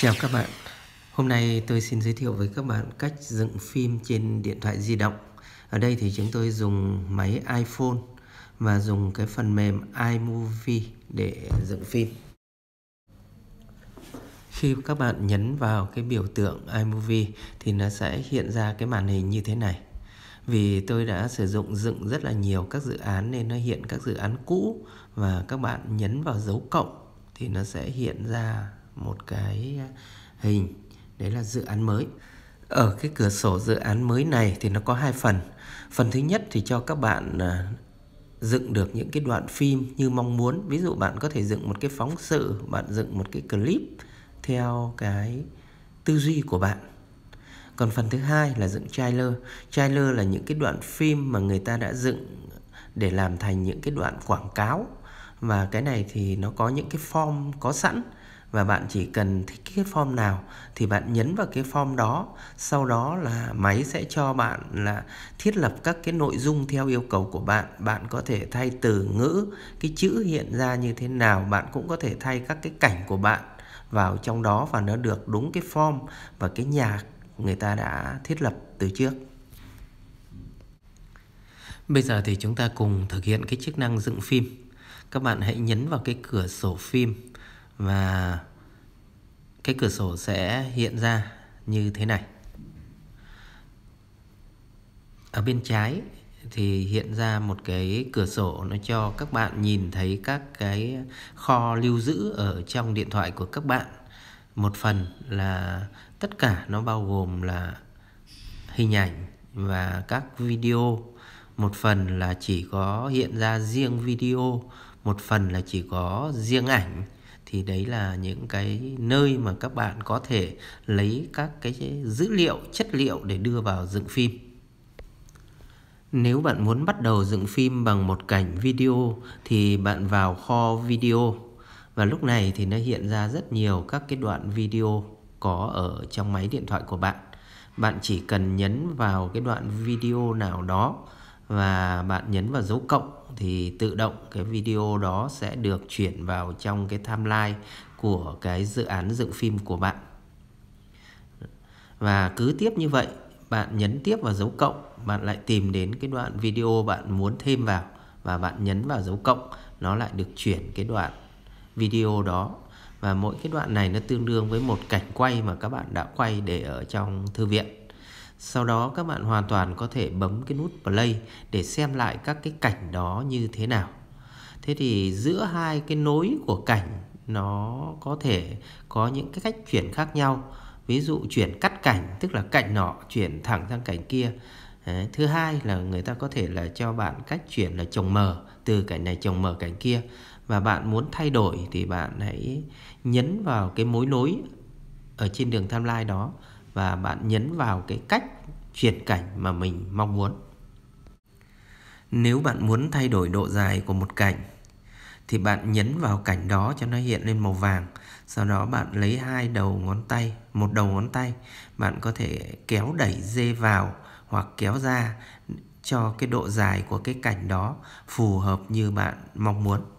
Chào các bạn, hôm nay tôi xin giới thiệu với các bạn cách dựng phim trên điện thoại di động. Ở đây thì chúng tôi dùng máy iPhone và dùng cái phần mềm iMovie để dựng phim. Khi các bạn nhấn vào cái biểu tượng iMovie thì nó sẽ hiện ra cái màn hình như thế này vì tôi đã sử dụng dựng rất là nhiều các dự án nên nó hiện các dự án cũ và các bạn nhấn vào dấu cộng thì nó sẽ hiện ra một cái hình đấy là dự án mới ở cái cửa sổ dự án mới này thì nó có hai phần phần thứ nhất thì cho các bạn à, dựng được những cái đoạn phim như mong muốn ví dụ bạn có thể dựng một cái phóng sự bạn dựng một cái clip theo cái tư duy của bạn còn phần thứ hai là dựng trailer trailer là những cái đoạn phim mà người ta đã dựng để làm thành những cái đoạn quảng cáo và cái này thì nó có những cái form có sẵn và bạn chỉ cần thích cái form nào thì bạn nhấn vào cái form đó sau đó là máy sẽ cho bạn là thiết lập các cái nội dung theo yêu cầu của bạn bạn có thể thay từ ngữ cái chữ hiện ra như thế nào bạn cũng có thể thay các cái cảnh của bạn vào trong đó và nó được đúng cái form và cái nhạc người ta đã thiết lập từ trước. Bây giờ thì chúng ta cùng thực hiện cái chức năng dựng phim. Các bạn hãy nhấn vào cái cửa sổ phim và cái cửa sổ sẽ hiện ra như thế này. Ở bên trái thì hiện ra một cái cửa sổ nó cho các bạn nhìn thấy các cái kho lưu giữ ở trong điện thoại của các bạn một phần là tất cả nó bao gồm là hình ảnh và các video một phần là chỉ có hiện ra riêng video một phần là chỉ có riêng ảnh thì đấy là những cái nơi mà các bạn có thể lấy các cái dữ liệu chất liệu để đưa vào dựng phim nếu bạn muốn bắt đầu dựng phim bằng một cảnh video thì bạn vào kho video và lúc này thì nó hiện ra rất nhiều các cái đoạn video có ở trong máy điện thoại của bạn. Bạn chỉ cần nhấn vào cái đoạn video nào đó và bạn nhấn vào dấu cộng thì tự động cái video đó sẽ được chuyển vào trong cái timeline của cái dự án dựng phim của bạn. Và cứ tiếp như vậy, bạn nhấn tiếp vào dấu cộng, bạn lại tìm đến cái đoạn video bạn muốn thêm vào và bạn nhấn vào dấu cộng, nó lại được chuyển cái đoạn video đó và mỗi cái đoạn này nó tương đương với một cảnh quay mà các bạn đã quay để ở trong thư viện sau đó các bạn hoàn toàn có thể bấm cái nút play để xem lại các cái cảnh đó như thế nào thế thì giữa hai cái nối của cảnh nó có thể có những cái cách chuyển khác nhau ví dụ chuyển cắt cảnh tức là cảnh nọ chuyển thẳng sang cảnh kia thứ hai là người ta có thể là cho bạn cách chuyển là chồng mờ từ cảnh này chồng mờ cảnh kia và bạn muốn thay đổi thì bạn hãy nhấn vào cái mối nối ở trên đường tham lai đó và bạn nhấn vào cái cách chuyển cảnh mà mình mong muốn. Nếu bạn muốn thay đổi độ dài của một cảnh thì bạn nhấn vào cảnh đó cho nó hiện lên màu vàng. Sau đó bạn lấy hai đầu ngón tay, một đầu ngón tay, bạn có thể kéo đẩy dê vào hoặc kéo ra cho cái độ dài của cái cảnh đó phù hợp như bạn mong muốn.